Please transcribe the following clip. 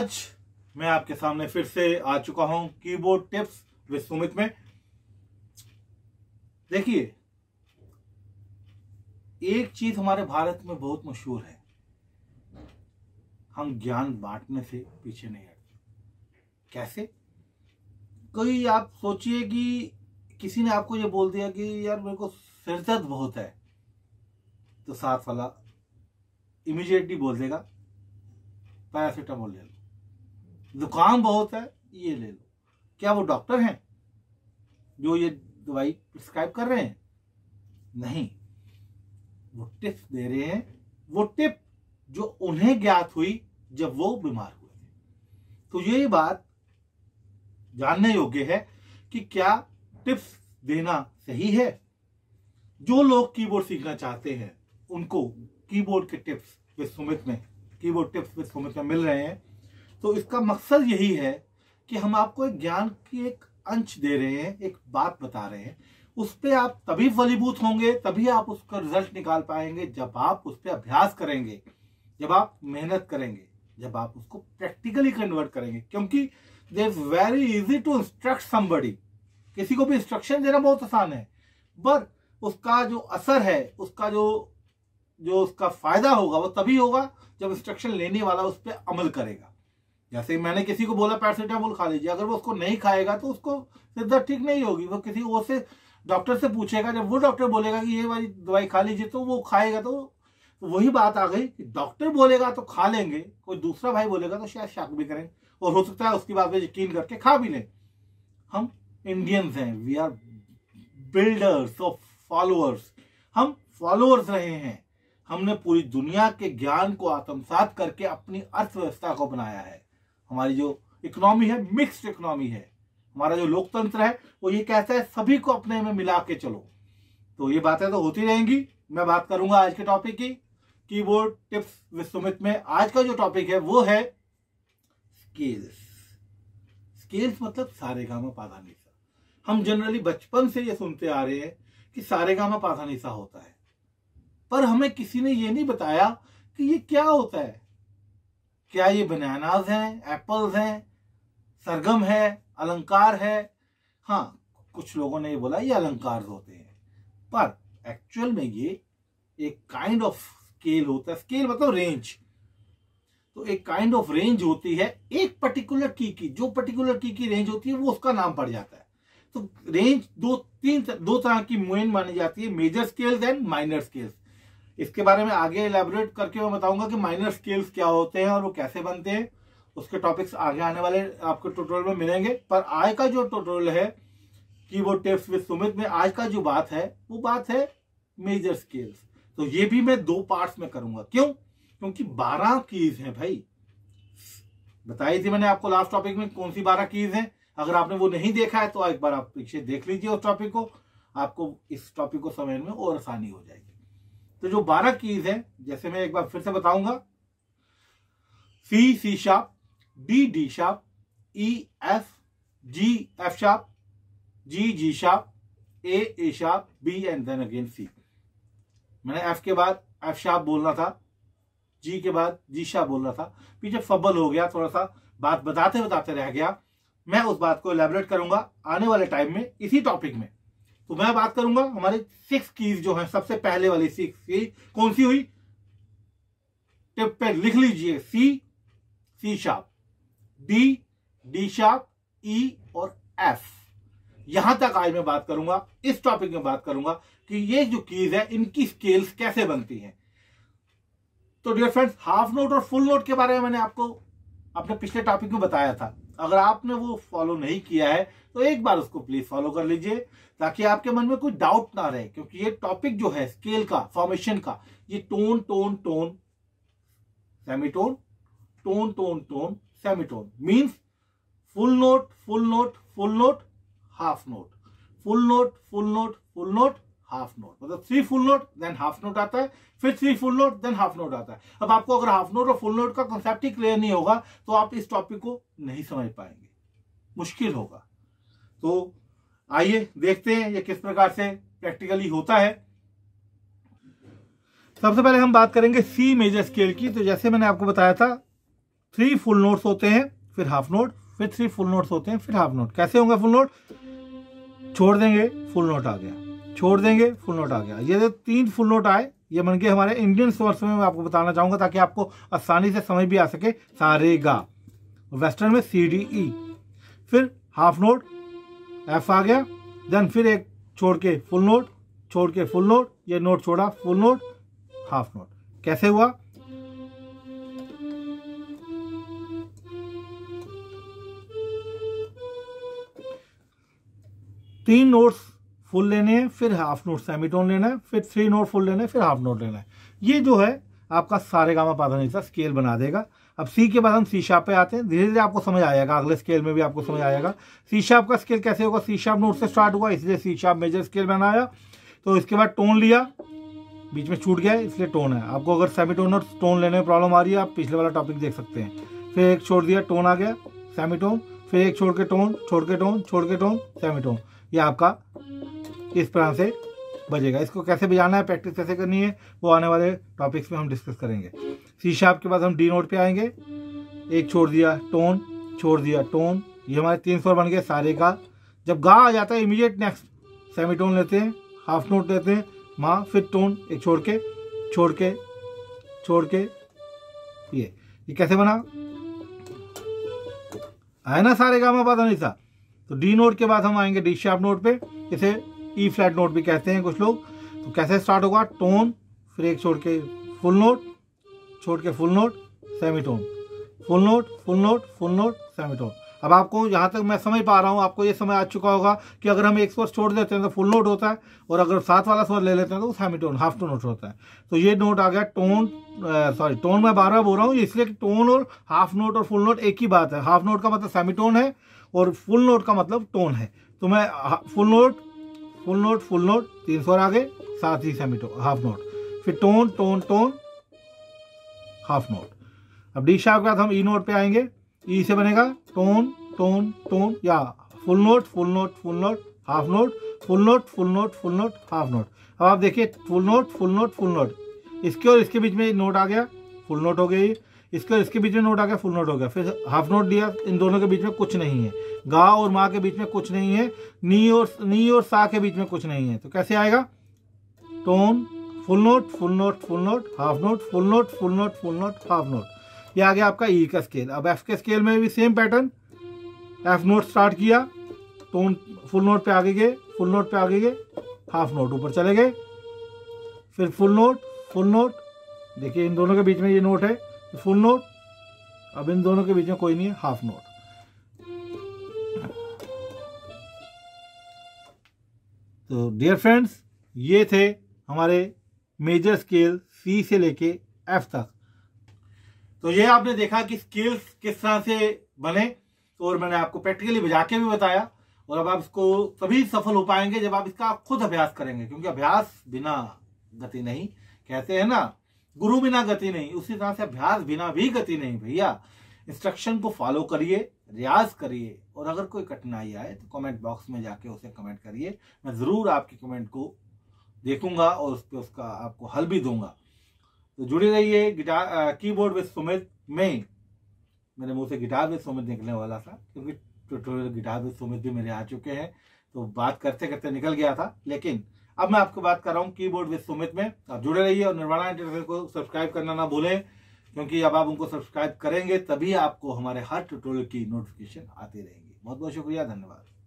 आज मैं आपके सामने फिर से आ चुका हूं कीबोर्ड टिप्स विद सुमित में देखिए एक चीज हमारे भारत में बहुत मशहूर है हम ज्ञान बांटने से पीछे नहीं हटते कैसे कोई आप सोचिए कि किसी ने आपको ये बोल दिया कि यार मेरे को सिरदर्द बहुत है तो साथ वाला इमीजिएटली बोल देगा पैरासीटामोल ले लो जुकाम बहुत है ये ले लो क्या वो डॉक्टर हैं जो ये दवाई प्रिस्क्राइब कर रहे हैं नहीं वो टिप्स दे रहे हैं वो टिप जो उन्हें ज्ञात हुई जब वो बीमार हुए तो ये बात जानने योग्य है कि क्या टिप्स देना सही है जो लोग कीबोर्ड सीखना चाहते हैं उनको कीबोर्ड के टिप्स विश्वमित में कीबोर्ड टिप्स विश्वमित में मिल रहे हैं तो इसका मकसद यही है कि हम आपको एक ज्ञान की एक अंश दे रहे हैं एक बात बता रहे हैं उस पर आप तभी फलीभूत होंगे तभी आप उसका रिजल्ट निकाल पाएंगे जब आप उस पर अभ्यास करेंगे जब आप मेहनत करेंगे जब आप उसको प्रैक्टिकली कन्वर्ट करेंगे क्योंकि they very easy to instruct somebody किसी को भी इंस्ट्रक्शन देना बहुत आसान है पर उसका जो असर है उसका जो जो उसका फायदा होगा वो तभी होगा जब इंस्ट्रक्शन लेने वाला उस पर अमल करेगा जैसे मैंने किसी को बोला पैरासीटामोल खा लीजिए अगर वो उसको नहीं खाएगा तो उसको शिद्दत ठीक नहीं होगी वो किसी और से डॉक्टर से पूछेगा जब वो डॉक्टर बोलेगा कि ये वाली दवाई खा लीजिए तो वो खाएगा तो वही बात आ गई कि डॉक्टर बोलेगा तो खा लेंगे कोई दूसरा भाई बोलेगा तो शायद शक भी करें और हो सकता है उसकी बात पे यकीन करके खा भी लें हम इंडियंस हैं we are builders of followers हम फॉलोअर्स रहे हैं हमने पूरी दुनिया के ज्ञान को आत्मसात करके अपनी अर्थव्यवस्था को बनाया है हमारी जो इकोनॉमी है मिक्स्ड इकोनॉमी है हमारा जो लोकतंत्र है वो ये कहता है सभी को अपने में मिला के चलो तो ये बातें तो होती रहेंगी मैं बात करूंगा आज के टॉपिक की कि वो टिप्स विश्वमित में आज का जो टॉपिक है वो है स्केल्स स्केल्स मतलब सारे गामा पाधानीसा हम जनरली बचपन से ये सुनते आ रहे हैं कि सारे गामा पाधानीसा होता है पर हमें किसी ने ये नहीं बताया कि ये क्या होता है क्या ये बनानाज हैं एप्पल्स हैं सरगम है अलंकार है हाँ कुछ लोगों ने ये बोला ये अलंकार होते हैं पर एक्चुअल में ये एक काइंड ऑफ स्केल होता है स्केल मतलब रेंज तो एक काइंड ऑफ रेंज होती है एक पर्टिकुलर की की जो पर्टिकुलर की की रेंज होती है वो उसका नाम पड़ जाता है तो रेंज दो तीन दो तरह की मुइन मानी जाती है major scales and minor scales इसके बारे में आगे एलेबोरेट करके मैं बताऊंगा कि माइनर स्केल्स क्या होते हैं और वो कैसे बनते हैं उसके टॉपिक्स आगे आने वाले आपको ट्यूटोरियल में मिलेंगे पर आज का जो ट्यूटोरियल है कि वो टिप्स विद सुमित में आज का जो बात है वो बात है मेजर स्केल्स तो ये भी मैं दो पार्ट्स में करूंगा क्यों क्योंकि बारह कीज हैं भाई बताई थी मैंने आपको लास्ट टॉपिक में कौन सी बारह कीज हैं अगर आपने वो नहीं देखा है तो एक बार आप पीछे देख लीजिए उस टॉपिक को आपको इस टॉपिक को समझने में और आसानी हो जाएगी तो जो बारह कीज हैं जैसे मैं एक बार फिर से बताऊंगा C C sharp D D sharp E F G F sharp G G sharp A A sharp B and then again C मैंने एफ के बाद एफ शाप बोलना था जी के बाद जी शाप बोलना था पीछे फबल हो गया थोड़ा सा बात बताते बताते रह गया मैं उस बात को एलेबरेट करूंगा आने वाले टाइम में इसी टॉपिक में तो मैं बात करूंगा हमारे सिक्स कीज जो है सबसे पहले वाली सिक्स की कौन सी हुई टिप पे लिख लीजिए C C sharp B D sharp E और एफ यहां तक आज मैं बात करूंगा इस टॉपिक में बात करूंगा कि ये जो कीज है इनकी स्केल्स कैसे बनती हैं तो डियर फ्रेंड्स हाफ नोट और फुल नोट के बारे में मैंने आपको अपने पिछले टॉपिक में बताया था अगर आपने वो फॉलो नहीं किया है तो एक बार उसको प्लीज फॉलो कर लीजिए ताकि आपके मन में कोई डाउट ना रहे क्योंकि ये टॉपिक जो है स्केल का फॉर्मेशन का ये tone tone tone semitone tone tone tone semitone means full note full note full note half note full note full note full note half note मतलब three full note then half note आता है फिर three full note then half note आता है अब आपको अगर half note और फुल नोट का कॉन्सेप्ट ही क्लियर नहीं होगा तो आप इस टॉपिक को नहीं समझ पाएंगे मुश्किल होगा तो आइए देखते हैं ये किस प्रकार से प्रैक्टिकली होता है सबसे पहले हम बात करेंगे सी मेजर स्केल की तो जैसे मैंने आपको बताया था थ्री फुल नोट्स होते हैं फिर हाफ नोट फिर थ्री फुल नोट्स होते हैं फिर हाफ नोट कैसे होंगे फुल नोट छोड़ देंगे फुल नोट आ गया छोड़ देंगे फुल नोट आ गया ये जो तीन फुल नोट आए ये बन गए हमारे इंडियन सोर्स में मैं आपको बताना चाहूँगा ताकि आपको आसानी से समझ भी आ सके सारे गा वेस्टर्न में सी डी ई फिर हाफ नोट एफ आ गया देन फिर एक छोड़ के फुल नोट छोड़ के फुल नोट ये नोट छोड़ा फुल नोट हाफ नोट कैसे हुआ तीन नोट्स फुल लेने हैं फिर हाफ नोट सेमीटोन लेना है फिर थ्री नोट फुल लेना है फिर हाफ नोट लेना है ये जो है आपका सारे गामा पाधानीसा स्केल बना देगा अब सी के बाद हम सी शाप पे आते हैं धीरे धीरे आपको समझ आ जाएगा अगले स्केल में भी आपको समझ आ जाएगा सी शाप का स्केल कैसे होगा सी शाप नोट से स्टार्ट हुआ इसलिए सी शाप मेजर स्केल बनाया तो इसके बाद टोन लिया बीच में छूट गया इसलिए टोन है आपको अगर सेमीटोन और टोन लेने में प्रॉब्लम आ रही है आप पिछले वाला टॉपिक देख सकते हैं फिर एक छोड़ दिया टोन आ गया सेमीटोन फिर एक छोड़ के टोन छोड़ के टोन छोड़ के टोन सेमीटोन ये आपका किस तरह से बजेगा इसको कैसे बजाना है प्रैक्टिस कैसे करनी है वो आने वाले टॉपिक्स में हम डिस्कस करेंगे सी शार्प के बाद हम डी नोट पे आएंगे एक छोड़ दिया टोन छोड़ दिया टोन ये हमारे तीन स्वर बन गए सारे का जब गा आ जाता है इमीडिएट नेक्स्ट सेमी टोन लेते हैं हाफ नोट लेते हैं माँ फिर टोन एक छोड़ के छोड़ के छोड़ के ये ये कैसे बना आया ना सारे गामा पा नहीं था तो डी नोट के बाद हम आएंगे डी शार्प नोट पे इसे ई फ्लैट नोट भी कहते हैं कुछ लोग तो कैसे स्टार्ट होगा टोन फिर एक छोड़ के फुल नोट छोड़ के full note semi tone full note full note full note semi tone अब आपको यहाँ तक मैं समझ पा रहा हूँ आपको ये समझ आ चुका होगा कि अगर हम एक स्वर छोड़ देते हैं तो फुल नोट होता है और अगर साथ वाला स्वर ले लेते हैं तो वो semi tone half tone note होता है तो ये नोट आ गया टोन सॉरी टोन मैं बार बार बोल रहा हूँ इसलिए कि टोन और हाफ नोट और फुल नोट एक ही बात है हाफ नोट का मतलब सेमी टोन है और फुल नोट का मतलब टोन है तो मैं full note full note full note तीन स्वर आगे साथ ही टोन हाफ नोट फिर tone tone tone half note अब डी शार्प के बाद हम ई e नोट पे आएंगे ई e से बनेगा टोन टोन टोन या full note full note full note half note full note full note full note half note अब आप देखिए full note full note full note इसके और इसके बीच में नोट आ गया फुल नोट हो गया ये इसका इसके बीच में नोट आ गया फुल नोट हो गया फिर हाफ नोट दिया इन दोनों के बीच में कुछ नहीं है गा और माँ के बीच में कुछ नहीं है नी और नी और सा के बीच में कुछ नहीं है तो कैसे आएगा tone full note full note full note half note full note full note full note half note ये आ गया आपका ई e का स्केल अब एफ के स्केल में भी same pattern F note start किया टोन फुल नोट पे आगे गए फुल नोट पे आगे गए हाफ नोट ऊपर चले गए फिर फुल नोट फुल नोट देखिए इन दोनों के बीच में ये नोट है फुल नोट अब इन दोनों के बीच में कोई नहीं है हाफ नोट तो डियर फ्रेंड्स ये थे हमारे मेजर स्केल सी से लेके एफ तक तो ये आपने देखा कि स्केल्स किस तरह से बने और मैंने आपको प्रैक्टिकली बजा के भी बताया और अब आप इसको तभी सफल हो पाएंगे जब आप इसका खुद अभ्यास करेंगे क्योंकि अभ्यास बिना गति नहीं कहते हैं ना गुरु बिना गति नहीं उसी तरह से अभ्यास बिना भी गति नहीं भैया इंस्ट्रक्शन को फॉलो करिए रियाज करिए और अगर कोई कठिनाई आए तो कमेंट बॉक्स में जाके उसे कमेंट करिए मैं ज़रूर आपके कमेंट को देखूंगा और उस पर उसका आपको हल भी दूंगा तो जुड़े रहिए गिटार कीबोर्ड विद सुमित में मेरे मुंह से गिटार विद सुमित निकलने वाला था क्योंकि ट्यूटोरियल गिटार विद सुमित भी मेरे आ चुके हैं तो बात करते करते निकल गया था लेकिन अब मैं आपको बात कर रहा हूँ कीबोर्ड विद सुमित में आप जुड़े रहिए और निर्वाणा इंटरनेशनल को सब्सक्राइब करना ना भूलें क्योंकि अब आप उनको सब्सक्राइब करेंगे तभी आपको हमारे हर ट्यूटोरियल की नोटिफिकेशन आती रहेंगी बहुत बहुत शुक्रिया धन्यवाद